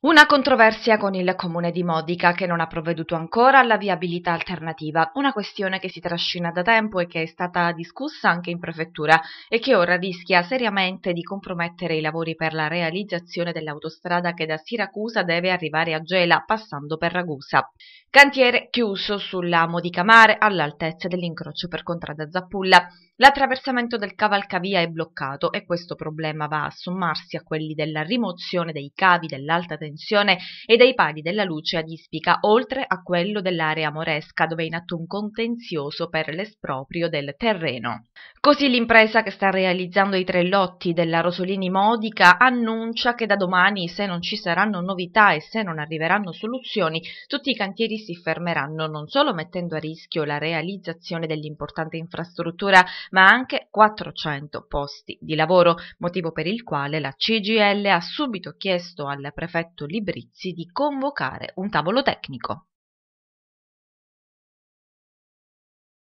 Una controversia con il comune di Modica che non ha provveduto ancora alla viabilità alternativa, una questione che si trascina da tempo e che è stata discussa anche in prefettura e che ora rischia seriamente di compromettere i lavori per la realizzazione dell'autostrada che da Siracusa deve arrivare a Gela passando per Ragusa. Cantiere chiuso sulla Modica Mare all'altezza dell'incrocio per Contrada Zappulla. L'attraversamento del cavalcavia è bloccato e questo problema va a sommarsi a quelli della rimozione dei cavi dell'alta tensione sospensione e dai pali della luce ad Ispica, oltre a quello dell'area moresca, dove è in atto un contenzioso per l'esproprio del terreno. Così l'impresa che sta realizzando i tre lotti della Rosolini Modica annuncia che da domani, se non ci saranno novità e se non arriveranno soluzioni, tutti i cantieri si fermeranno, non solo mettendo a rischio la realizzazione dell'importante infrastruttura, ma anche 400 posti di lavoro, motivo per il quale la CGL ha subito chiesto al prefetto fatto librizzi di convocare un tavolo tecnico